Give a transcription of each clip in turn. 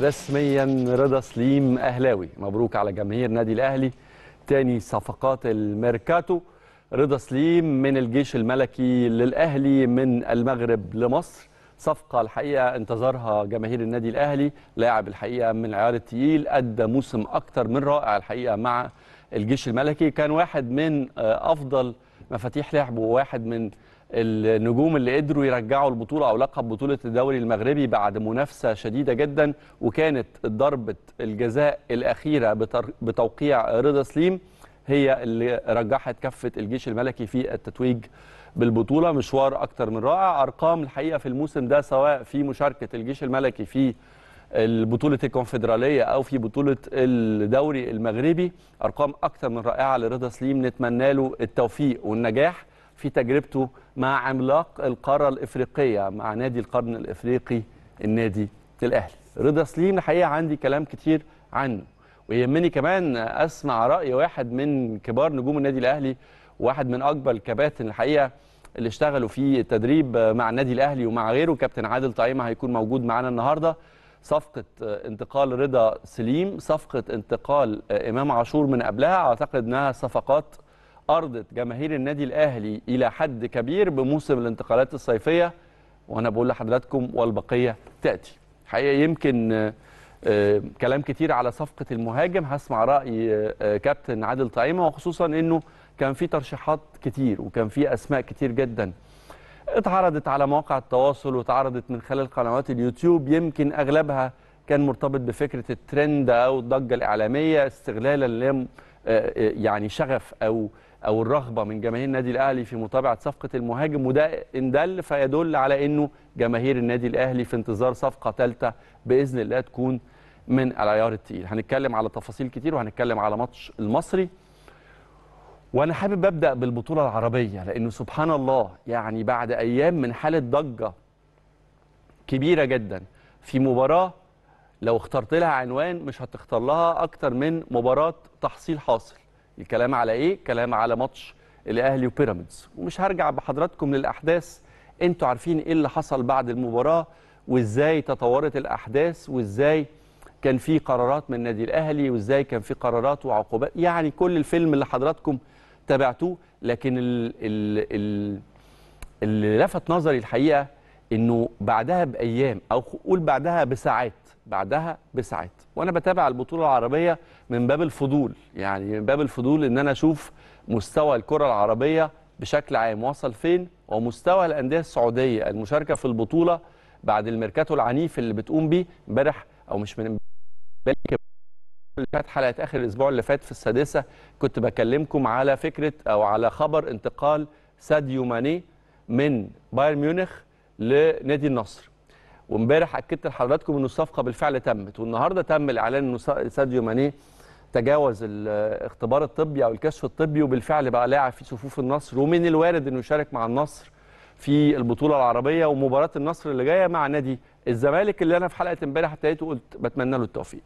رسميا رضا سليم اهلاوي مبروك على جماهير نادي الاهلي تاني صفقات الميركاتو رضا سليم من الجيش الملكي للاهلي من المغرب لمصر صفقة الحقيقة انتظرها جماهير النادي الأهلي لاعب الحقيقة من العيار التقيل أدى موسم أكتر من رائع الحقيقة مع الجيش الملكي كان واحد من آه، أفضل مفاتيح لعبه وواحد من النجوم اللي قدروا يرجعوا البطوله او لقب بطوله الدوري المغربي بعد منافسه شديده جدا وكانت ضربه الجزاء الاخيره بتوقيع رضا سليم هي اللي رجحت كفه الجيش الملكي في التتويج بالبطوله مشوار اكتر من رائع ارقام الحقيقه في الموسم ده سواء في مشاركه الجيش الملكي في البطولة الكونفدرالية أو في بطولة الدوري المغربي أرقام أكثر من رائعة لرضا سليم نتمنى له التوفيق والنجاح في تجربته مع عملاق القاره الافريقيه مع نادي القرن الافريقي النادي الاهلي رضا سليم الحقيقه عندي كلام كتير عنه ويهمني كمان اسمع راي واحد من كبار نجوم النادي الاهلي واحد من اكبر الكباتن الحقيقه اللي اشتغلوا في التدريب مع النادي الاهلي ومع غيره كابتن عادل طعيمه هيكون موجود معانا النهارده صفقه انتقال رضا سليم صفقه انتقال امام عاشور من قبلها اعتقد انها صفقات ارضت جماهير النادي الاهلي الى حد كبير بموسم الانتقالات الصيفيه وانا بقول لحضراتكم والبقيه تاتي حقيقه يمكن آه، آه، كلام كتير على صفقه المهاجم هسمع راي آه، كابتن عادل طعيمه وخصوصا انه كان في ترشيحات كتير وكان في اسماء كتير جدا اتعرضت على مواقع التواصل واتعرضت من خلال قنوات اليوتيوب يمكن اغلبها كان مرتبط بفكره الترند او الضجه الاعلاميه استغلالا يعني شغف او او الرغبه من جماهير النادي الاهلي في متابعه صفقه المهاجم وده ان دل فيدل على انه جماهير النادي الاهلي في انتظار صفقه ثالثه باذن الله تكون من العيار الثقيل هنتكلم على تفاصيل كتير وهنتكلم على ماتش المصري وانا حابب ابدا بالبطوله العربيه لانه سبحان الله يعني بعد ايام من حاله ضجه كبيره جدا في مباراه لو اخترت لها عنوان مش هتختار لها اكتر من مباراه تحصيل حاصل الكلام على ايه كلام على ماتش الاهلي وبيراميدز ومش هرجع بحضراتكم للاحداث انتوا عارفين ايه اللي حصل بعد المباراه وازاي تطورت الاحداث وازاي كان في قرارات من النادي الاهلي وازاي كان في قرارات وعقوبات يعني كل الفيلم اللي حضراتكم تابعتوه لكن ال ال اللي لفت نظري الحقيقه انه بعدها بايام او قول بعدها بساعات بعدها بساعات وانا بتابع البطوله العربيه من باب الفضول يعني من باب الفضول ان انا اشوف مستوى الكره العربيه بشكل عام وصل فين ومستوى الانديه السعوديه المشاركه في البطوله بعد الميركاتو العنيف اللي بتقوم بيه امبارح او مش من امبارح اللي فات حلقه اخر الاسبوع اللي فات في السادسه كنت بكلمكم على فكره او على خبر انتقال ساديو ماني من بايرن ميونخ لنادي النصر وامبارح اكدت لحضراتكم ان الصفقه بالفعل تمت والنهارده تم الاعلان ان ساديو ماني تجاوز الاختبار الطبي او الكشف الطبي وبالفعل بقى لاعب في صفوف النصر ومن الوارد انه يشارك مع النصر في البطوله العربيه ومباراه النصر اللي جايه مع نادي الزمالك اللي انا في حلقه امبارح ابتديت قلت بتمنى له التوفيق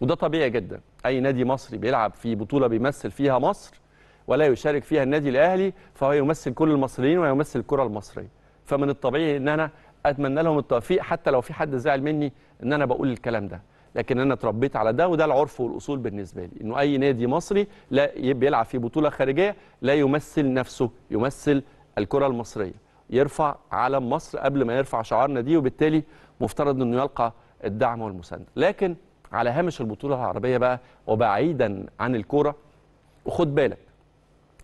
وده طبيعي جدا اي نادي مصري بيلعب في بطوله بيمثل فيها مصر ولا يشارك فيها النادي الاهلي فهو يمثل كل المصريين ويمثل الكره المصريه فمن الطبيعي ان انا اتمنى لهم التوفيق حتى لو في حد زعل مني ان انا بقول الكلام ده لكن انا اتربيت على ده وده العرف والاصول بالنسبه لي انه اي نادي مصري لا بيلعب في بطوله خارجيه لا يمثل نفسه يمثل الكره المصريه يرفع علم مصر قبل ما يرفع شعارنا دي وبالتالي مفترض انه يلقى الدعم والمسانده لكن على هامش البطوله العربيه بقى وبعيدا عن الكوره وخد بالك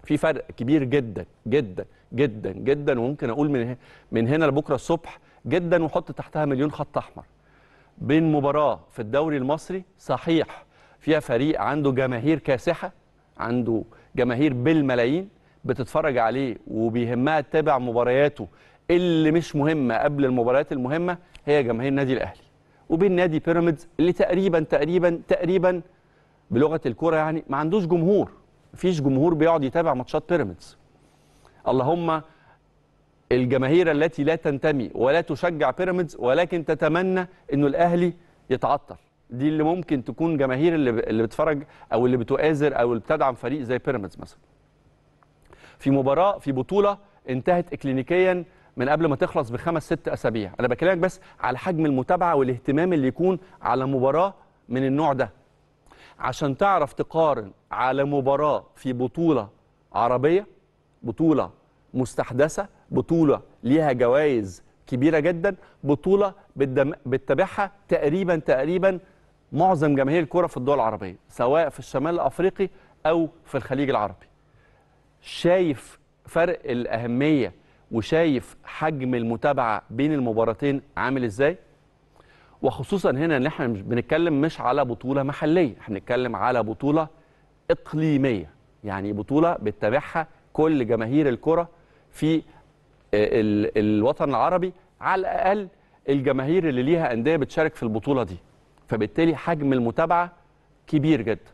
في فرق كبير جدا جدا جدا جدا وممكن اقول من من هنا لبكره الصبح جدا وحط تحتها مليون خط احمر بين مباراه في الدوري المصري صحيح فيها فريق عنده جماهير كاسحه عنده جماهير بالملايين بتتفرج عليه وبيهمها تتابع مبارياته اللي مش مهمه قبل المباريات المهمه هي جماهير النادي الاهلي وبين نادي بيراميدز اللي تقريبا تقريبا تقريبا بلغه الكوره يعني ما عندوش جمهور مفيش جمهور بيقعد يتابع ماتشات بيراميدز اللهم الجماهير التي لا تنتمي ولا تشجع بيراميدز ولكن تتمنى انه الاهلي يتعطل دي اللي ممكن تكون جماهير اللي اللي بتفرج او اللي بتؤازر او اللي بتدعم فريق زي بيراميدز مثلا في مباراه في بطوله انتهت اكلينيكيا من قبل ما تخلص بخمس ست اسابيع انا بكلمك بس على حجم المتابعه والاهتمام اللي يكون على مباراه من النوع ده عشان تعرف تقارن على مباراه في بطوله عربيه بطوله مستحدثه بطوله ليها جوائز كبيره جدا بطوله بتتابعها تقريبا تقريبا معظم جماهير الكره في الدول العربيه سواء في الشمال الافريقي او في الخليج العربي شايف فرق الاهميه وشايف حجم المتابعه بين المباراتين عامل ازاي وخصوصا هنا ان احنا بنتكلم مش على بطوله محليه احنا بنتكلم على بطوله اقليميه يعني بطوله بتتابعها كل جماهير الكره في الوطن العربي على الاقل الجماهير اللي ليها انديه بتشارك في البطوله دي فبالتالي حجم المتابعه كبير جدا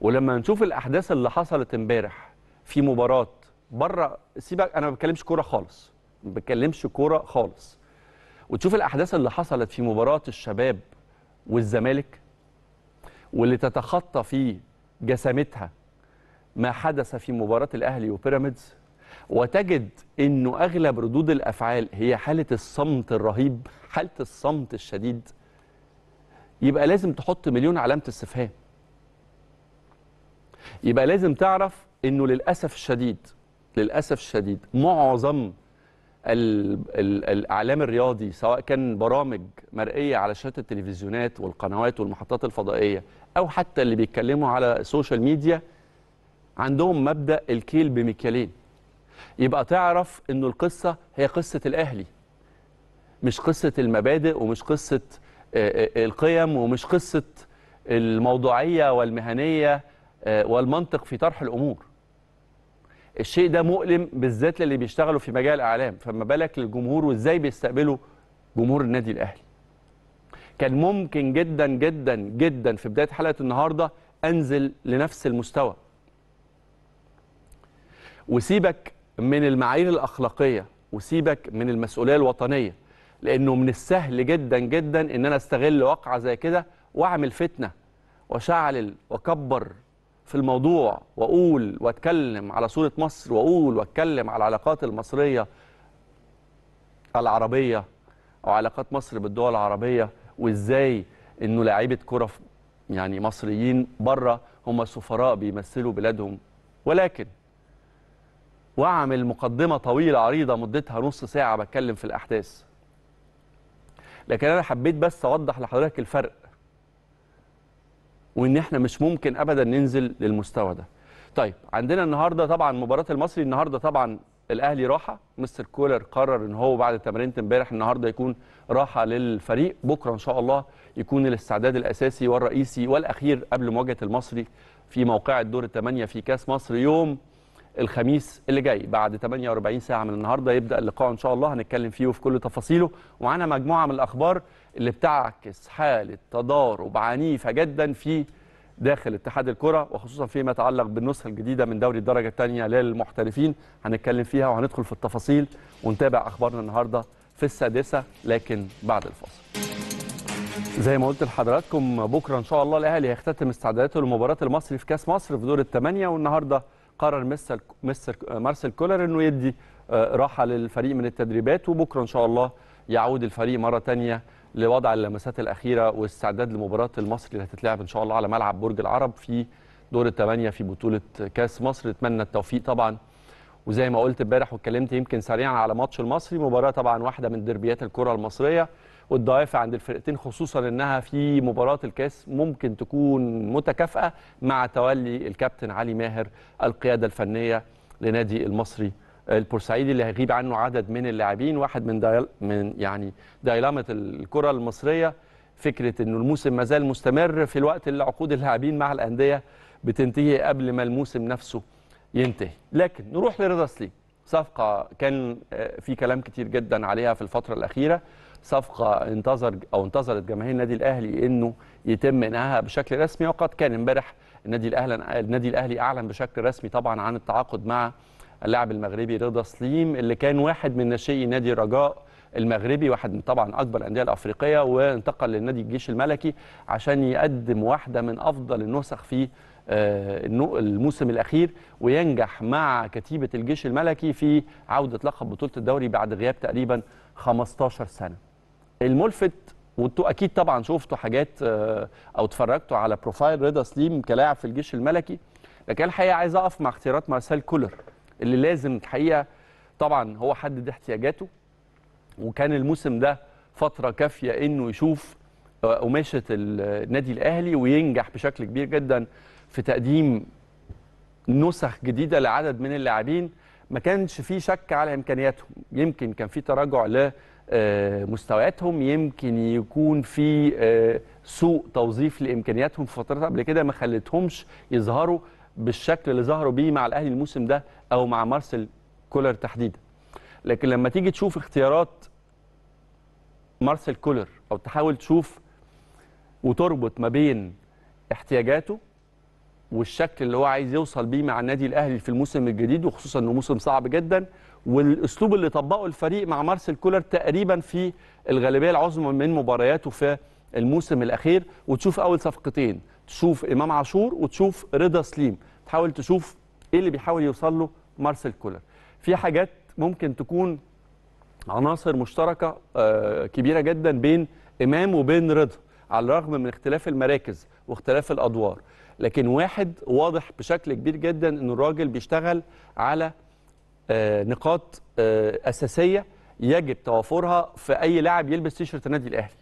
ولما نشوف الاحداث اللي حصلت امبارح في مباراه بره سيبك انا ما بتكلمش كوره خالص ما بتكلمش كوره خالص وتشوف الاحداث اللي حصلت في مباراه الشباب والزمالك واللي تتخطى في جسامتها ما حدث في مباراه الاهلي وبيراميدز وتجد انه اغلب ردود الافعال هي حاله الصمت الرهيب حاله الصمت الشديد يبقى لازم تحط مليون علامه استفهام يبقى لازم تعرف انه للاسف الشديد للاسف الشديد معظم الاعلام الرياضي سواء كان برامج مرئيه على شاشات التلفزيونات والقنوات والمحطات الفضائيه او حتى اللي بيتكلموا على السوشيال ميديا عندهم مبدا الكيل بمكيالين يبقى تعرف أن القصه هي قصه الاهلي مش قصه المبادئ ومش قصه آه، آه، القيم ومش قصه الموضوعيه والمهنيه آه، والمنطق في طرح الامور الشيء ده مؤلم بالذات للي بيشتغلوا في مجال الاعلام فما بالك للجمهور وازاي بيستقبلوا جمهور النادي الاهلي كان ممكن جدا جدا جدا في بدايه حلقه النهارده انزل لنفس المستوى وسيبك من المعايير الاخلاقيه وسيبك من المسؤوليه الوطنيه لانه من السهل جدا جدا ان انا استغل وقعه زي كده واعمل فتنه واشعلل واكبر في الموضوع واقول واتكلم على صوره مصر واقول واتكلم على العلاقات المصريه العربيه او علاقات مصر بالدول العربيه وازاي انه لعيبه كره يعني مصريين بره هم سفراء بيمثلوا بلادهم ولكن واعمل مقدمه طويله عريضه مدتها نص ساعه بتكلم في الاحداث لكن انا حبيت بس اوضح لحضرتك الفرق وان احنا مش ممكن ابدا ننزل للمستوى ده طيب عندنا النهارده طبعا مباراه المصري النهارده طبعا الاهلي راحه مستر كولر قرر ان هو بعد تمرين امبارح النهارده يكون راحه للفريق بكره ان شاء الله يكون الاستعداد الاساسي والرئيسي والاخير قبل مواجهه المصري في موقع الدور الثمانيه في كاس مصر يوم الخميس اللي جاي بعد 48 ساعه من النهارده يبدا اللقاء ان شاء الله هنتكلم فيه وفي كل تفاصيله ومعانا مجموعه من الاخبار اللي بتعكس حاله تضارب عنيفه جدا في داخل اتحاد الكره وخصوصا فيما يتعلق بالنسخه الجديده من دوري الدرجه الثانيه للمحترفين هنتكلم فيها وهندخل في التفاصيل ونتابع اخبارنا النهارده في السادسه لكن بعد الفاصل زي ما قلت لحضراتكم بكره ان شاء الله الاهلي هيختتم استعداداته لمباراه المصري في كاس مصر في دور الثمانيه والنهارده قرر مستر مستر مارسيل كولر انه يدي آه، راحه للفريق من التدريبات وبكره ان شاء الله يعود الفريق مره ثانيه لوضع اللمسات الاخيره واستعداد لمباراه المصري اللي هتتلعب ان شاء الله على ملعب برج العرب في دور الثمانيه في بطوله كاس مصر اتمنى التوفيق طبعا وزي ما قلت امبارح واتكلمت يمكن سريعا على ماتش المصري مباراه طبعا واحده من دربيات الكره المصريه والدوافع عند الفرقتين خصوصا انها في مباراه الكاس ممكن تكون متكافئه مع تولي الكابتن علي ماهر القياده الفنيه لنادي المصري البورسعيدي اللي هيغيب عنه عدد من اللاعبين واحد من دايل من يعني دايلامه الكره المصريه فكره انه الموسم ما زال مستمر في الوقت اللي عقود اللاعبين مع الانديه بتنتهي قبل ما الموسم نفسه ينتهي لكن نروح لرضا سليم صفقه كان آه، في كلام كتير جدا عليها في الفتره الاخيره صفقه انتظر او انتظرت جماهير النادي الاهلي انه يتم انهائها بشكل رسمي وقد كان امبارح النادي الاهلي النادي الاهلي اعلن بشكل رسمي طبعا عن التعاقد مع اللاعب المغربي رضا سليم اللي كان واحد من ناشئي نادي رجاء المغربي واحد من طبعا اكبر الانديه الافريقيه وانتقل للنادي الجيش الملكي عشان يقدم واحده من افضل النسخ في آه، الموسم الاخير وينجح مع كتيبه الجيش الملكي في عوده لقب بطوله الدوري بعد غياب تقريبا 15 سنه الملفت وانتوا اكيد طبعا شفتوا حاجات آه، او اتفرجتوا على بروفايل رضا سليم كلاعب في الجيش الملكي لكن الحقيقه عايز اقف مع اختيارات مارسيل كولر اللي لازم الحقيقه طبعا هو حدد احتياجاته وكان الموسم ده فتره كافيه انه يشوف آه، قماشه النادي الاهلي وينجح بشكل كبير جدا في تقديم نسخ جديده لعدد من اللاعبين ما كانش في شك على امكانياتهم يمكن كان في تراجع ل آه، مستوياتهم يمكن يكون في آه، سوء توظيف لامكانياتهم في فترات قبل كده ما خلتهمش يظهروا بالشكل اللي ظهروا بيه مع الاهلي الموسم ده او مع مارسيل كولر تحديدا لكن لما تيجي تشوف اختيارات مارسيل كولر او تحاول تشوف وتربط ما بين احتياجاته والشكل اللي هو عايز يوصل بيه مع النادي الاهلي في الموسم الجديد وخصوصا انه موسم صعب جدا والاسلوب اللي طبقه الفريق مع مارسيل كولر تقريبا في الغالبيه العظمى من مبارياته في الموسم الاخير وتشوف اول صفقتين تشوف امام عاشور وتشوف رضا سليم تحاول تشوف ايه اللي بيحاول يوصل له مارسيل كولر في حاجات ممكن تكون عناصر مشتركه آه، كبيره جدا بين امام وبين رضا على الرغم من اختلاف المراكز واختلاف الادوار لكن واحد واضح بشكل كبير جدا ان الراجل بيشتغل على آه، نقاط آه، اساسيه يجب توافرها في اي لاعب يلبس تيشرت النادي الاهلي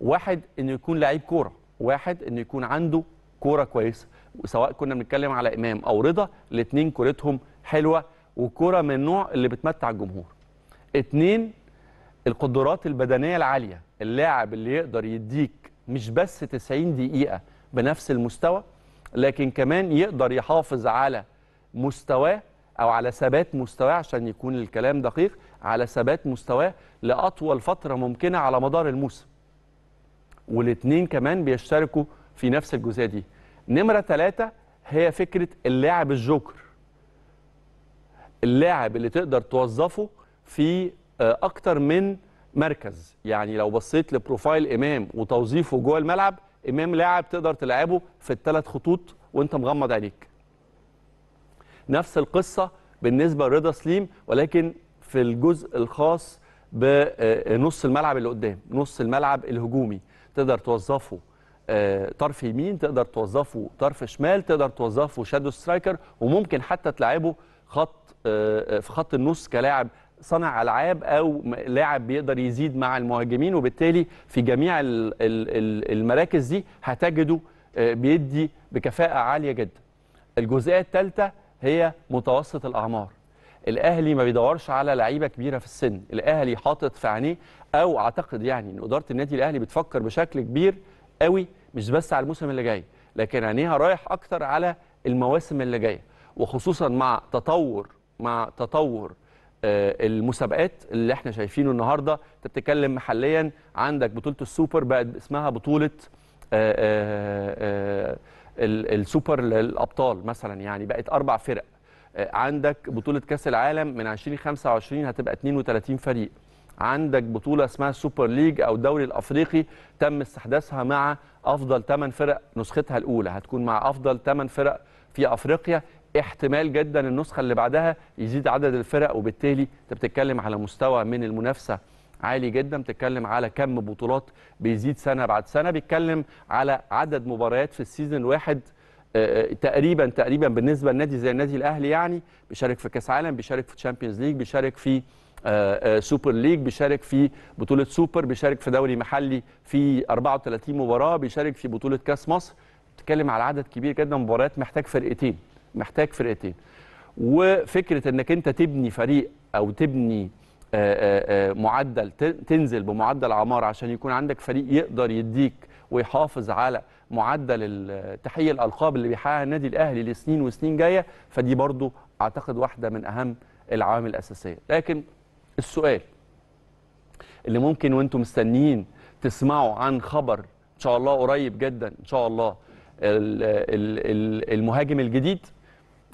واحد انه يكون لعيب كوره واحد انه يكون عنده كوره كويسه سواء كنا بنتكلم على امام او رضا الاثنين كورتهم حلوه وكوره من النوع اللي بتمتع الجمهور اثنين القدرات البدنيه العاليه اللاعب اللي يقدر يديك مش بس 90 دقيقه بنفس المستوى لكن كمان يقدر يحافظ على مستواه او على ثبات مستواه عشان يكون الكلام دقيق على ثبات مستواه لاطول فتره ممكنه على مدار الموسم والاثنين كمان بيشتركوا في نفس الجزئيه دي نمره ثلاثة هي فكره اللاعب الجوكر اللاعب اللي تقدر توظفه في آه، اكتر من مركز يعني لو بصيت لبروفايل امام وتوظيفه جوه الملعب امام لاعب تقدر تلعبه في الثلاث خطوط وانت مغمض عينيك نفس القصة بالنسبة لرضا سليم ولكن في الجزء الخاص بنص الملعب اللي قدام نص الملعب الهجومي تقدر توظفه آه، طرف يمين تقدر توظفه طرف شمال تقدر توظفه شادو سترايكر وممكن حتى تلعبه خط آه، آه، في خط النص كلاعب صنع العاب او لاعب بيقدر يزيد مع المهاجمين وبالتالي في جميع المراكز دي هتجده بيدي بكفاءه عاليه جدا الجزئيه الثالثه هي متوسط الاعمار الاهلي ما بيدورش على لعيبه كبيره في السن الاهلي حاطط في عينيه او اعتقد يعني ان اداره النادي الاهلي بتفكر بشكل كبير قوي مش بس على الموسم اللي جاي لكن عينيها رايح اكتر على المواسم اللي جايه وخصوصا مع تطور مع تطور آه، المسابقات اللي احنا شايفينه النهارده انت بتتكلم محليا عندك بطوله السوبر بقت اسمها بطوله آآ آه، آآ آه، السوبر الابطال مثلا يعني بقت اربع فرق آه، عندك بطوله كاس العالم من 2025 هتبقى 32 فريق عندك بطوله اسمها السوبر ليج او الدوري الافريقي تم استحداثها مع افضل 8 فرق نسختها الاولى هتكون مع افضل 8 فرق في افريقيا احتمال جدا النسخه اللي بعدها يزيد عدد الفرق وبالتالي انت بتتكلم على مستوى من المنافسه عالي جدا بتتكلم على كم بطولات بيزيد سنه بعد سنه بيتكلم على عدد مباريات في السيزون الواحد آه، آه، تقريبا تقريبا بالنسبه لنادي زي النادي الاهلي يعني بيشارك في كاس عالم بيشارك في تشامبيونز ليج بيشارك في سوبر آه، ليج بيشارك في بطوله سوبر بيشارك في دوري محلي في 34 مباراه بيشارك في بطوله كاس مصر بتتكلم على عدد كبير جدا مباريات محتاج فرقتين محتاج فرقتين وفكره انك انت تبني فريق او تبني آه، آه، آه، معدل تنزل بمعدل عماره عشان يكون عندك فريق يقدر يديك ويحافظ على معدل تحية الالقاب اللي بيحققها النادي الاهلي لسنين وسنين جايه فدي برضو اعتقد واحده من اهم العوامل الاساسيه لكن السؤال اللي ممكن وانتم مستنيين تسمعوا عن خبر ان شاء الله قريب جدا ان شاء الله المهاجم الجديد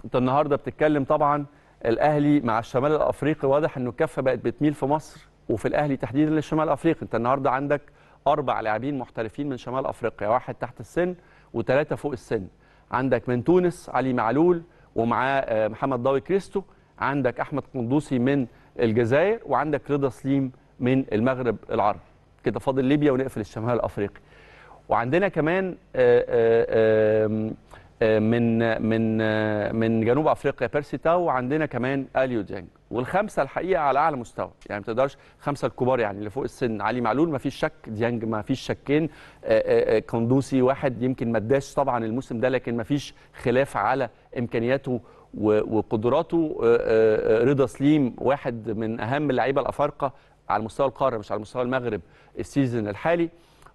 انت النهارده بتتكلم طبعا الاهلي مع الشمال الافريقي واضح انه الكفه بقت بتميل في مصر وفي الاهلي تحديدا للشمال الافريقي انت النهارده عندك اربع لاعبين محترفين من شمال افريقيا واحد تحت السن وثلاثه فوق السن عندك من تونس علي معلول ومعاه آه، محمد ضاوي كريستو عندك احمد قندوسي من الجزائر وعندك رضا سليم من المغرب العربي كده فاضل ليبيا ونقفل الشمال الافريقي وعندنا كمان آآ آه، آآ آه، من من من جنوب افريقيا بيرسي تاو وعندنا كمان اليو ديانج والخمسه الحقيقه على اعلى مستوى يعني ما تقدرش خمسه الكبار يعني اللي فوق السن علي معلول ما فيش شك ديانج ما فيش شكين آه، آه، آه، كوندوسي واحد يمكن ما اداش طبعا الموسم ده لكن ما فيش خلاف على امكانياته وقدراته رضا سليم واحد من اهم اللعيبه الافارقه على مستوى القاره مش على مستوى المغرب السيزون الحالي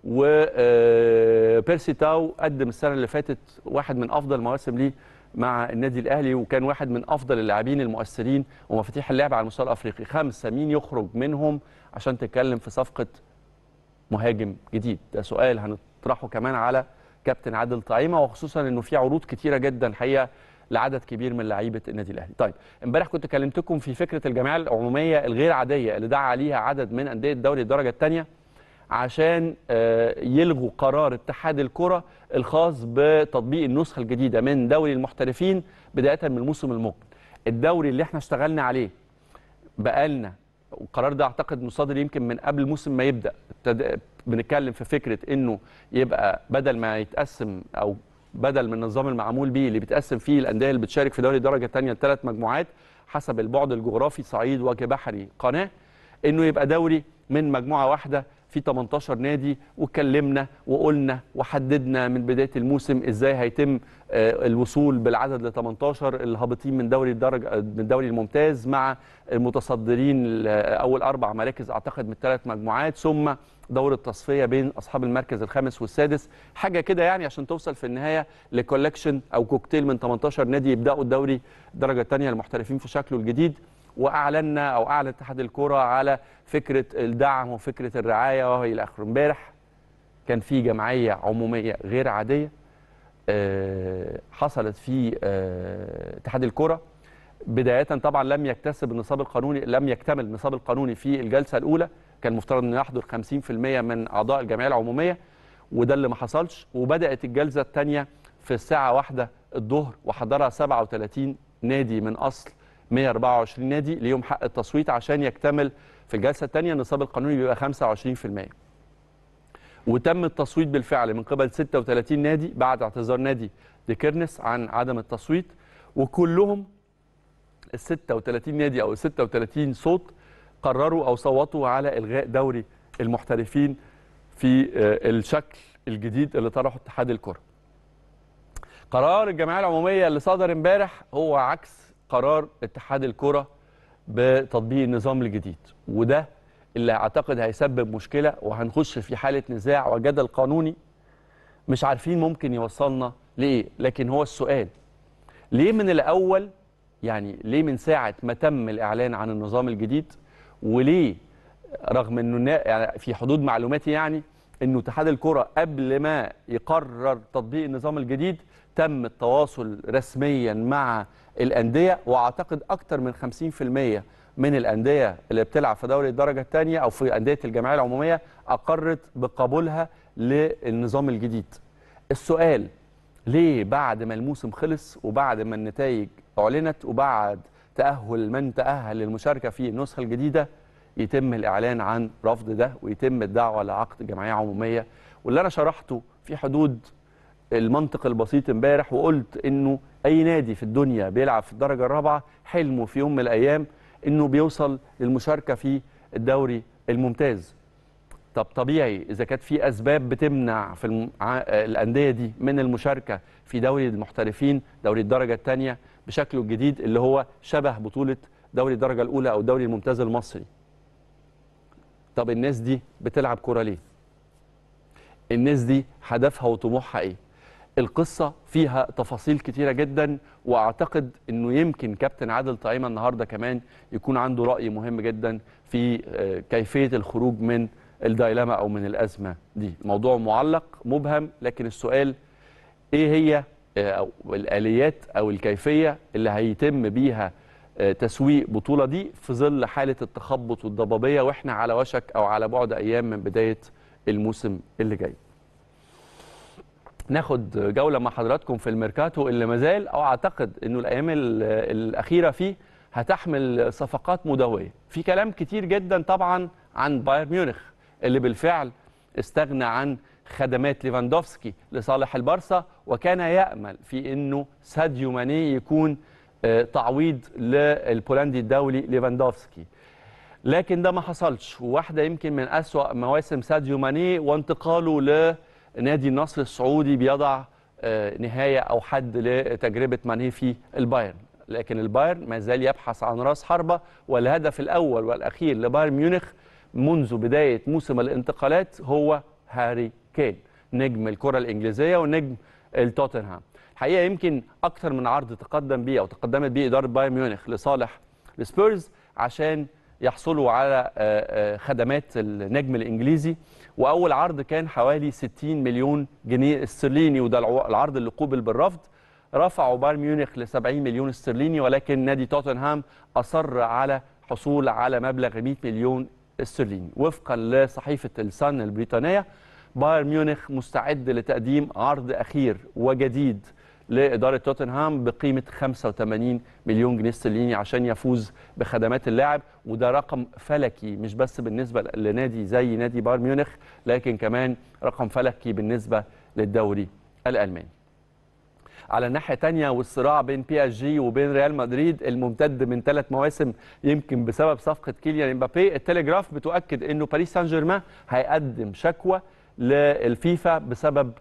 وبيرسي تاو قدم السنه اللي فاتت واحد من افضل مواسم ليه مع النادي الاهلي وكان واحد من افضل اللاعبين المؤثرين ومفاتيح اللعب على المستوى الافريقي خمسه مين يخرج منهم عشان تتكلم في صفقه مهاجم جديد ده سؤال هنطرحه كمان على كابتن عادل طعيمه وخصوصا انه في عروض كتيره جدا الحقيقه لعدد كبير من لعيبه النادي الاهلي طيب امبارح كنت كلمتكم في فكره الجمعيه العموميه الغير عاديه اللي دعا عليها عدد من انديه الدوري الدرجه الثانيه عشان آه، يلغوا قرار اتحاد الكرة الخاص بتطبيق النسخة الجديدة من دوري المحترفين بداية من الموسم المقبل الدوري اللي احنا اشتغلنا عليه بقالنا والقرار ده اعتقد مصادر يمكن من قبل الموسم ما يبدا بنتكلم في فكره انه يبقى بدل ما يتقسم او بدل من النظام المعمول به اللي بيتقسم فيه الانديه اللي بتشارك في دوري الدرجه الثانيه لثلاث مجموعات حسب البعد الجغرافي صعيد وجه بحري قناه انه يبقى دوري من مجموعه واحده في 18 نادي واتكلمنا وقلنا وحددنا من بدايه الموسم ازاي هيتم آه، الوصول بالعدد ل 18 الهابطين من دوري الدرجه من الدوري الممتاز مع المتصدرين اول اربع مراكز اعتقد من ثلاث مجموعات ثم دور التصفيه بين اصحاب المركز الخامس والسادس حاجه كده يعني عشان توصل في النهايه لكولكشن او كوكتيل من 18 نادي يبداوا الدوري الدرجه الثانيه المحترفين في شكله الجديد واعلنا او اعلن اتحاد الكره على فكره الدعم وفكره الرعايه وهي الاخر اخره امبارح كان في جمعيه عموميه غير عاديه آه، حصلت في آه، اتحاد الكره بدايه طبعا لم يكتسب النصاب القانوني لم يكتمل النصاب القانوني في الجلسه الاولى كان المفترض انه يحضر 50% من اعضاء الجمعيه العموميه وده اللي ما حصلش وبدات الجلسه الثانيه في الساعه واحدة الظهر وحضرها 37 نادي من اصل 124 نادي ليهم حق التصويت عشان يكتمل في الجلسه الثانيه النصاب القانوني بيبقى 25% وتم التصويت بالفعل من قبل 36 نادي بعد اعتذار نادي ديكيرنس عن عدم التصويت وكلهم ال 36 نادي او 36 صوت قرروا او صوتوا على الغاء دوري المحترفين في آه، الشكل الجديد اللي طرحه اتحاد الكره. قرار الجمعيه العموميه اللي صدر امبارح هو عكس قرار اتحاد الكرة بتطبيق النظام الجديد وده اللي اعتقد هيسبب مشكله وهنخش في حاله نزاع وجدل قانوني مش عارفين ممكن يوصلنا لايه لكن هو السؤال ليه من الاول يعني ليه من ساعه ما تم الاعلان عن النظام الجديد وليه رغم انه يعني في حدود معلوماتي يعني انه اتحاد الكره قبل ما يقرر تطبيق النظام الجديد تم التواصل رسميا مع الانديه واعتقد اكثر من 50% من الانديه اللي بتلعب في دوري الدرجه الثانيه او في انديه الجمعيه العموميه اقرت بقبولها للنظام الجديد. السؤال ليه بعد ما الموسم خلص وبعد ما النتائج اعلنت وبعد تاهل من تاهل للمشاركه في النسخه الجديده يتم الاعلان عن رفض ده ويتم الدعوه لعقد جمعيه عموميه واللي انا شرحته في حدود المنطق البسيط امبارح وقلت انه اي نادي في الدنيا بيلعب في الدرجه الرابعه حلمه في يوم من الايام انه بيوصل للمشاركه في الدوري الممتاز طب طبيعي اذا كانت في اسباب بتمنع في الم... الانديه دي من المشاركه في دوري المحترفين دوري الدرجه الثانيه بشكله الجديد اللي هو شبه بطوله دوري الدرجه الاولى او الدوري الممتاز المصري طب الناس دي بتلعب كوره ليه الناس دي هدفها وطموحها ايه القصة فيها تفاصيل كتيرة جدا وأعتقد أنه يمكن كابتن عادل طعيمة النهاردة كمان يكون عنده رأي مهم جدا في آه، كيفية الخروج من الدايلاما أو من الأزمة دي الموضوع معلق مبهم لكن السؤال إيه هي آه، أو الآليات أو الكيفية اللي هيتم بيها آه، تسويق بطولة دي في ظل حالة التخبط والضبابية وإحنا على وشك أو على بعد أيام من بداية الموسم اللي جاي ناخد جوله مع حضراتكم في الميركاتو اللي مازال او اعتقد انه الايام الاخيره فيه هتحمل صفقات مدويه في كلام كتير جدا طبعا عن بايرن ميونخ اللي بالفعل استغنى عن خدمات ليفاندوفسكي لصالح البارسا وكان يامل في انه ساديو ماني يكون آه، تعويض للبولندي الدولي ليفاندوفسكي لكن ده ما حصلش وواحده يمكن من اسوا مواسم ساديو ماني وانتقاله ل نادي النصر السعودي بيضع آه، نهايه او حد لتجربه ماني في البايرن لكن البايرن ما زال يبحث عن راس حربه والهدف الاول والاخير لبايرن ميونخ منذ بدايه موسم الانتقالات هو هاري كين نجم الكره الانجليزيه ونجم التوتنهام الحقيقه يمكن اكثر من عرض تقدم بيه او تقدمت بيه اداره بايرن ميونخ لصالح السبيرز عشان يحصلوا على آه، آه، خدمات النجم الانجليزي واول عرض كان حوالي 60 مليون جنيه استرليني وده العرض اللي قوبل بالرفض رفعوا بايرن ميونخ ل 70 مليون استرليني ولكن نادي توتنهام اصر على حصول على مبلغ 100 مليون استرليني وفقا لصحيفه السن البريطانيه بايرن ميونخ مستعد لتقديم عرض اخير وجديد لاداره توتنهام بقيمه 85 مليون جنيه استرليني عشان يفوز بخدمات اللاعب وده رقم فلكي مش بس بالنسبه لنادي زي نادي بايرن ميونخ لكن كمان رقم فلكي بالنسبه للدوري الالماني. على الناحيه الثانيه والصراع بين بي اس جي وبين ريال مدريد الممتد من ثلاث مواسم يمكن بسبب صفقه كيليان امبابي التليجراف بتؤكد انه باريس سان جيرمان هيقدم شكوى للفيفا بسبب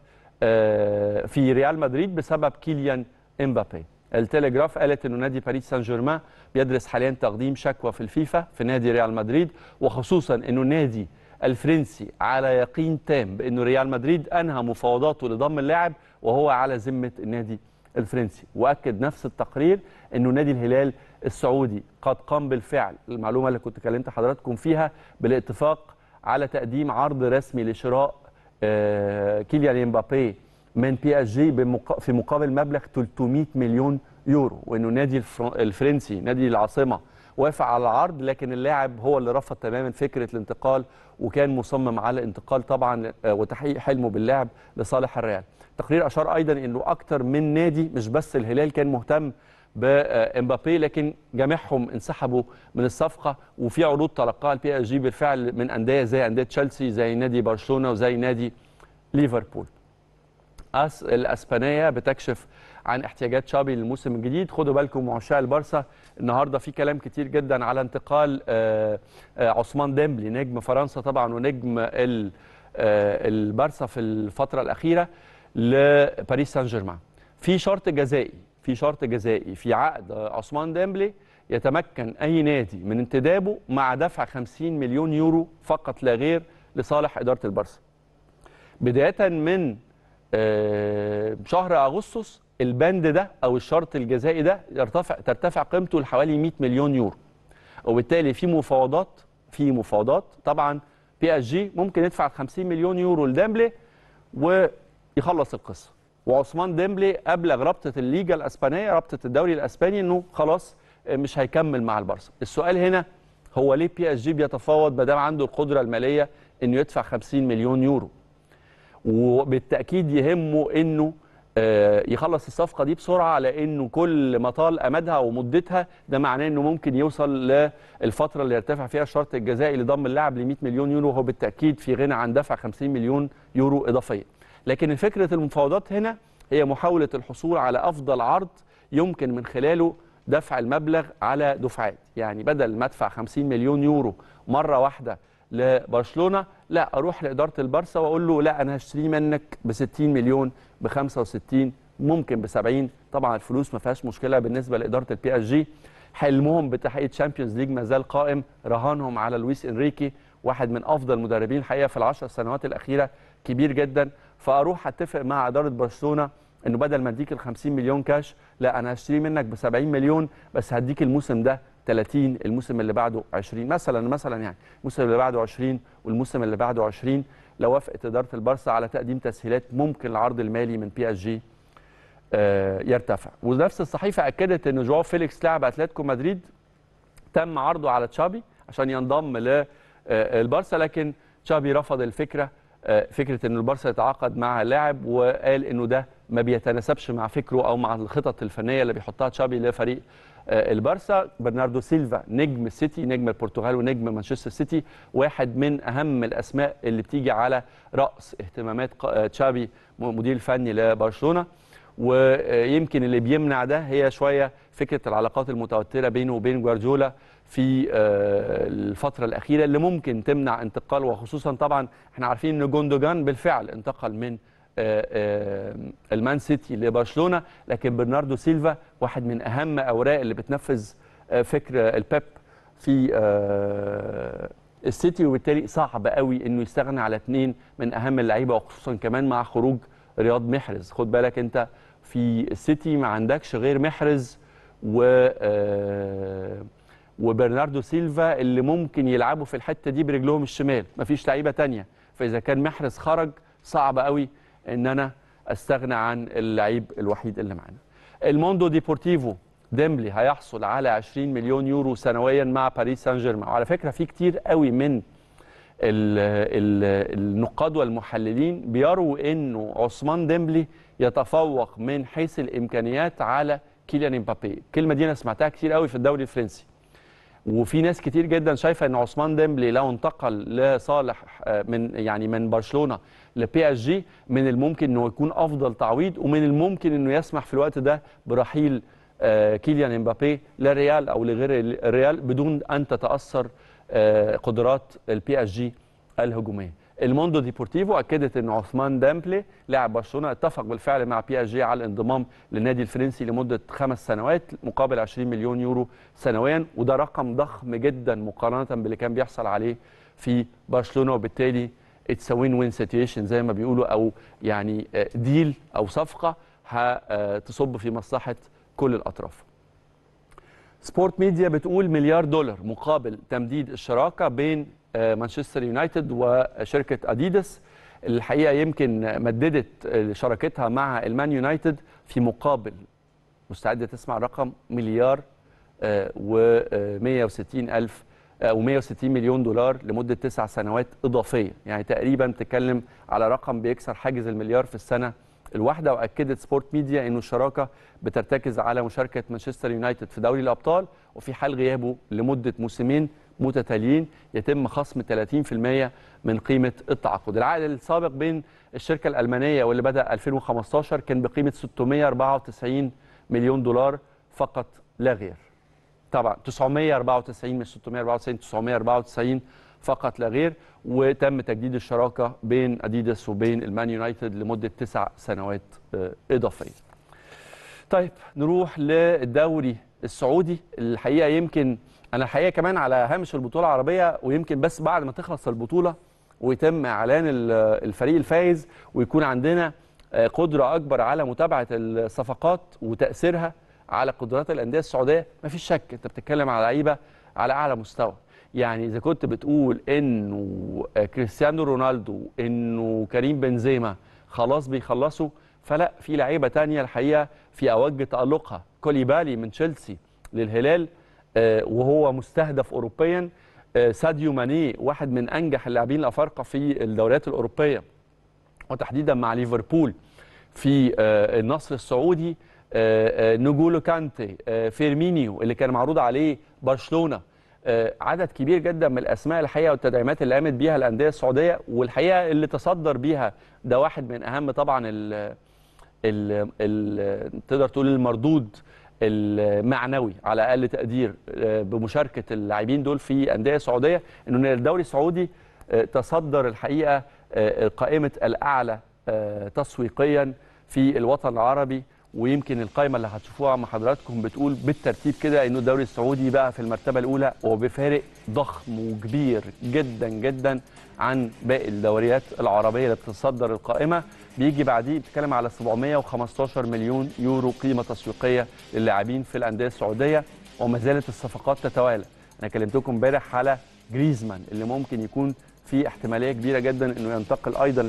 آه، في ريال مدريد بسبب كيليان امبابي التلغراف قالت انه نادي باريس سان جيرمان بيدرس حاليا تقديم شكوى في الفيفا في نادي ريال مدريد وخصوصا انه النادي الفرنسي على يقين تام بانه ريال مدريد انهى مفاوضاته لضم اللاعب وهو على ذمه النادي الفرنسي واكد نفس التقرير انه نادي الهلال السعودي قد قام بالفعل المعلومه اللي كنت كلمت حضراتكم فيها بالاتفاق على تقديم عرض رسمي لشراء آه، كيليان مبابي من بي اس جي في مقابل مبلغ 300 مليون يورو وانه نادي الفرنسي نادي العاصمه وافق على العرض لكن اللاعب هو اللي رفض تماما فكره الانتقال وكان مصمم على الانتقال طبعا آه، وتحقيق حلمه باللعب لصالح الريال. التقرير اشار ايضا انه اكثر من نادي مش بس الهلال كان مهتم بامبابي لكن جميعهم انسحبوا من الصفقه وفي عروض تلقاها البي اس جي بالفعل من انديه زي انديه تشيلسي زي نادي برشلونه وزي نادي ليفربول. أس الاسبانيه بتكشف عن احتياجات شابي للموسم الجديد خدوا بالكم عشاق البارسا النهارده في كلام كتير جدا على انتقال آه، آه، عثمان ديمبلي نجم فرنسا طبعا ونجم آه، البارسا في الفتره الاخيره لباريس سان جيرمان في شرط جزائي في شرط جزائي في عقد عثمان ديمبلي يتمكن أي نادي من انتدابه مع دفع 50 مليون يورو فقط لا غير لصالح إدارة البرسا. بداية من آه، شهر أغسطس البند ده أو الشرط الجزائي ده يرتفع ترتفع قيمته لحوالي 100 مليون يورو وبالتالي في مفاوضات في مفاوضات طبعا بي اس جي ممكن يدفع 50 مليون يورو لدامبلي ويخلص القصه وعثمان ديمبلي ابلغ رابطه الليجا الاسبانيه رابطه الدوري الاسباني انه خلاص آه، مش هيكمل مع البارسا السؤال هنا هو ليه بي اس جي بيتفاوض ما دام عنده القدره الماليه انه يدفع 50 مليون يورو وبالتاكيد يهمه انه آه، يخلص الصفقه دي بسرعه لانه كل ما طال امدها ومدتها ده معناه انه ممكن يوصل للفتره اللي يرتفع فيها الشرط الجزائي لضم اللاعب ل 100 مليون يورو وهو بالتاكيد في غنى عن دفع 50 مليون يورو اضافيه لكن فكرة المفاوضات هنا هي محاولة الحصول على أفضل عرض يمكن من خلاله دفع المبلغ على دفعات يعني بدل ما ادفع 50 مليون يورو مرة واحدة لبرشلونة لا أروح لإدارة البارسا وأقول له لا أنا هشتريه منك ب 60 مليون ب 65 ممكن ب 70 طبعا الفلوس ما فيهاش مشكلة بالنسبة لإدارة البي اس جي حلمهم بتحقيق تشامبيونز ليج ما زال قائم رهانهم على لويس انريكي واحد من افضل مدربين الحقيقه في العشر سنوات الاخيره كبير جدا فاروح اتفق مع اداره برشلونه انه بدل ما اديك ال 50 مليون كاش لا انا هشتري منك ب 70 مليون بس هديك الموسم ده 30 الموسم اللي بعده 20 مثلا مثلا يعني الموسم اللي بعده 20 والموسم اللي بعده 20 لو وافقت اداره البارسا على تقديم تسهيلات ممكن العرض المالي من بي اس جي يرتفع ونفس الصحيفه اكدت ان جواو فيليكس لاعب اتلتيكو مدريد تم عرضه على تشابي عشان ينضم للبارسا آه، لكن تشابي رفض الفكره آه، فكره ان البارسا يتعاقد مع لاعب وقال انه ده ما بيتناسبش مع فكره او مع الخطط الفنيه اللي بيحطها تشابي لفريق آه، البارسا برناردو سيلفا نجم السيتي نجم البرتغال ونجم مانشستر سيتي واحد من اهم الاسماء اللي بتيجي على راس اهتمامات آه، تشابي مدير الفني لبرشلونه ويمكن اللي بيمنع ده هي شويه فكره العلاقات المتوتره بينه وبين جوارديولا في آه، الفتره الاخيره اللي ممكن تمنع انتقال وخصوصا طبعا احنا عارفين ان جوندوجان بالفعل انتقل من آه، آه، المان سيتي لبرشلونه لكن برناردو سيلفا واحد من اهم اوراق اللي بتنفذ فكر البيب في السيتي وبالتالي صعب قوي انه يستغنى على اثنين من اهم اللعيبه وخصوصا كمان مع خروج رياض محرز خد بالك انت في السيتي ما عندكش غير محرز و وبرناردو سيلفا اللي ممكن يلعبوا في الحته دي برجلهم الشمال مفيش لعيبه تانية فاذا كان محرز خرج صعب قوي ان انا استغنى عن اللعيب الوحيد اللي معانا الموندو ديبورتيفو ديمبلي هيحصل على 20 مليون يورو سنويا مع باريس سان جيرمان وعلى فكره في كتير قوي من النقاد والمحللين بيروا انه عثمان ديمبلي يتفوق من حيث الامكانيات على كيليان امبابي الكلمه دي انا سمعتها كتير قوي في الدوري الفرنسي وفي ناس كتير جدا شايفه ان عثمان ديمبلي لو انتقل لصالح من يعني من برشلونه لبي اس جي من الممكن انه يكون افضل تعويض ومن الممكن انه يسمح في الوقت ده برحيل آه، كيليان امبابي لريال او لغير الريال بدون ان تتاثر آه، قدرات البي اس جي الهجوميه الموندو ديبورتيفو اكدت ان عثمان دامبلي لاعب برشلونه اتفق بالفعل مع بي اس جي على الانضمام للنادي الفرنسي لمده خمس سنوات مقابل 20 مليون يورو سنويا وده رقم ضخم جدا مقارنه باللي كان بيحصل عليه في برشلونه وبالتالي اتس وين وين سيتويشن زي ما بيقولوا او يعني ديل آه، او صفقه هتصب في مصلحه كل الاطراف. سبورت ميديا بتقول مليار دولار مقابل تمديد الشراكه بين آه، مانشستر يونايتد وشركه اديداس الحقيقه يمكن مددت شراكتها مع المان يونايتد في مقابل مستعده تسمع رقم مليار آه، و160 الف او آه، 160 مليون دولار لمده تسع سنوات اضافيه يعني تقريبا بتتكلم على رقم بيكسر حاجز المليار في السنه الواحده واكدت سبورت ميديا انه الشراكه بترتكز على مشاركه مانشستر يونايتد في دوري الابطال وفي حال غيابه لمده موسمين متتاليين يتم خصم 30% من قيمه التعاقد. العقد السابق بين الشركه الالمانيه واللي بدا 2015 كان بقيمه 694 مليون دولار فقط لا غير. طبعا 994 مش 694 994 فقط لا غير وتم تجديد الشراكه بين اديداس وبين المان يونايتد لمده تسع سنوات آه، اضافيه. طيب نروح للدوري السعودي الحقيقه يمكن انا الحقيقه كمان على هامش البطوله العربيه ويمكن بس بعد ما تخلص البطوله ويتم اعلان الفريق الفايز ويكون عندنا آه، قدره اكبر على متابعه الصفقات وتاثيرها على قدرات الانديه السعوديه مفيش شك انت بتتكلم على لعيبه على اعلى مستوى يعني اذا كنت بتقول انه كريستيانو رونالدو انه كريم بنزيما خلاص بيخلصوا فلا في لعيبه تانية الحقيقه في اوج تالقها كوليبالي من تشيلسي للهلال آه، وهو مستهدف اوروبيا آه، ساديو ماني واحد من انجح اللاعبين الافارقه في الدوريات الاوروبيه وتحديدا مع ليفربول في آه، النصر السعودي نجولو كانتي فيرمينيو اللي كان معروض عليه برشلونه عدد كبير جدا من الاسماء الحقيقه والتدعيمات اللي قامت بيها الانديه السعوديه والحقيقه اللي تصدر بيها ده واحد من اهم طبعا ال تقدر تقول المردود المعنوي على اقل تقدير آه، بمشاركه اللاعبين دول في انديه سعوديه انه الدوري السعودي آه، تصدر الحقيقه آه، قائمه الاعلى تسويقيا في الوطن العربي ويمكن القائمه اللي هتشوفوها مع حضراتكم بتقول بالترتيب كده انه الدوري السعودي بقى في المرتبه الاولى وبفارق ضخم وكبير جدا جدا عن باقي الدوريات العربيه اللي بتصدر القائمه بيجي بعديه بيتكلم على 715 مليون يورو قيمه تسويقيه للاعبين في الانديه السعوديه وما زالت الصفقات تتوالى انا كلمتكم امبارح على جريزمان اللي ممكن يكون في احتماليه كبيره جدا انه ينتقل ايضا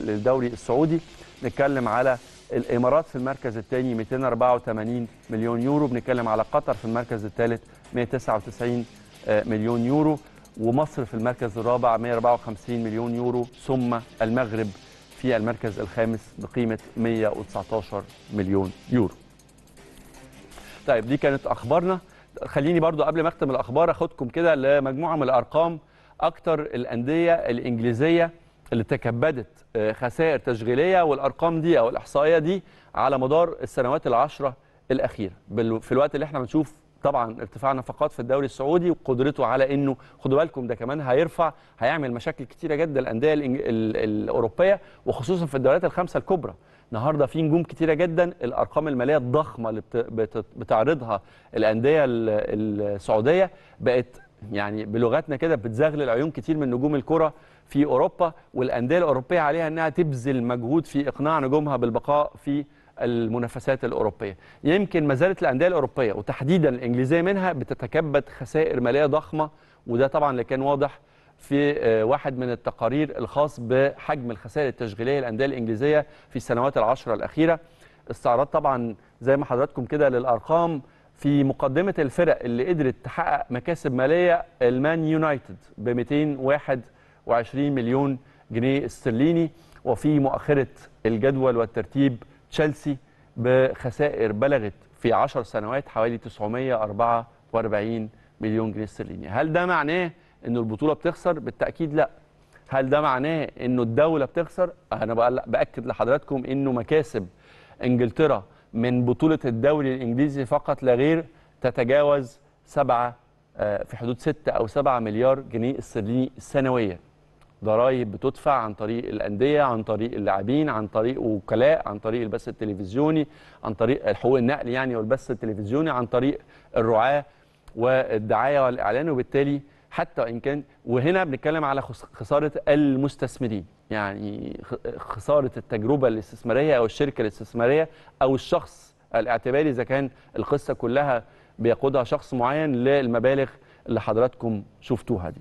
للدوري السعودي نتكلم على الامارات في المركز الثاني 284 مليون يورو بنتكلم على قطر في المركز الثالث 199 آه، مليون يورو ومصر في المركز الرابع 154 مليون يورو ثم المغرب في المركز الخامس بقيمه 119 مليون يورو. طيب دي كانت اخبارنا خليني برضو قبل ما اختم الاخبار اخدكم كده لمجموعه من الارقام اكتر الانديه الانجليزيه اللي تكبدت آه، خسائر تشغيليه والارقام دي او الاحصائيه دي على مدار السنوات العشره الاخيره في الوقت اللي احنا بنشوف طبعا ارتفاع نفقات في الدوري السعودي وقدرته على انه خدوا بالكم ده كمان هيرفع هيعمل مشاكل كتيره جدا الانديه الاوروبيه وخصوصا في الدوريات الخمسه الكبرى النهارده في نجوم كتيره جدا الارقام الماليه الضخمه اللي بتعرضها الانديه السعوديه بقت يعني بلغتنا كده بتزغلل عيون كتير من نجوم الكره في اوروبا والانديه الاوروبيه عليها انها تبذل مجهود في اقناع نجومها بالبقاء في المنافسات الاوروبيه يمكن ما زالت الانديه الاوروبيه وتحديدا الانجليزيه منها بتتكبد خسائر ماليه ضخمه وده طبعا اللي كان واضح في آه، واحد من التقارير الخاص بحجم الخسائر التشغيليه للانديه الانجليزيه في السنوات العشره الاخيره استعراض طبعا زي ما حضراتكم كده للارقام في مقدمه الفرق اللي قدرت تحقق مكاسب ماليه المان يونايتد ب 221 مليون جنيه استرليني وفي مؤخره الجدول والترتيب تشيلسي بخسائر بلغت في 10 سنوات حوالي 944 مليون جنيه استرليني هل ده معناه ان البطوله بتخسر بالتاكيد لا هل ده معناه انه الدوله بتخسر انا باكد لحضراتكم انه مكاسب انجلترا من بطولة الدوري الإنجليزي فقط لا غير تتجاوز سبعة آه، في حدود 6 أو 7 مليار جنيه استرليني سنويا ضرائب بتدفع عن طريق الأندية عن طريق اللاعبين عن طريق وكلاء عن طريق البث التلفزيوني عن طريق حقوق النقل يعني والبث التلفزيوني عن طريق الرعاة والدعاية والإعلان وبالتالي حتى إن كان وهنا بنتكلم على خسارة المستثمرين يعني خساره التجربه الاستثماريه او الشركه الاستثماريه او الشخص الاعتباري اذا كان القصه كلها بيقودها شخص معين للمبالغ اللي حضراتكم شفتوها دي.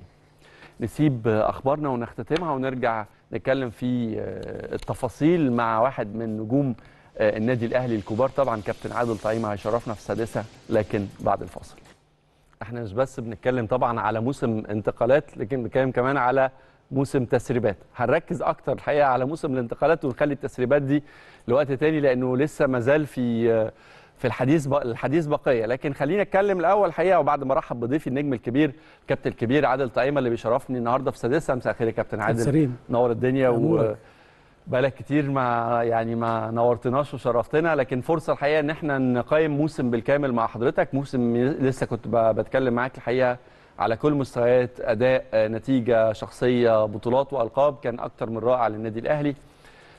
نسيب اخبارنا ونختتمها ونرجع نتكلم في آه، التفاصيل مع واحد من نجوم آه، النادي الاهلي الكبار طبعا كابتن عادل طعيمه هيشرفنا في السادسه لكن بعد الفاصل. احنا مش بس بنتكلم طبعا على موسم انتقالات لكن بنتكلم كمان على موسم تسريبات هنركز اكتر الحقيقه على موسم الانتقالات ونخلي التسريبات دي لوقت تاني لانه لسه ما زال في في الحديث بق... الحديث بقيه لكن خلينا نتكلم الاول الحقيقه وبعد ما ارحب بضيفي النجم الكبير الكابتن الكبير عادل طعيمه اللي بيشرفني النهارده في سادسه مساء الخير يا كابتن عادل سليم. نور الدنيا و... بقالك كتير ما يعني ما نورتناش وشرفتنا لكن فرصه الحقيقه ان احنا نقيم موسم بالكامل مع حضرتك موسم لسه كنت بتكلم معاك الحقيقه على كل مستويات اداء آه، نتيجه شخصيه بطولات والقاب كان اكتر من رائع للنادي الاهلي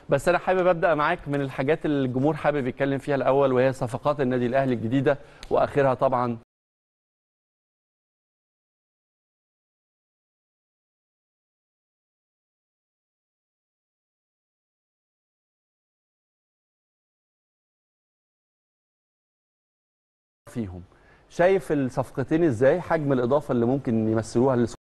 بس انا حابب ابدا معاك من الحاجات اللي الجمهور حابب يتكلم فيها الاول وهي صفقات النادي الاهلي الجديده واخرها طبعا فيهم شايف الصفقتين ازاي حجم الاضافه اللي ممكن يمثلوها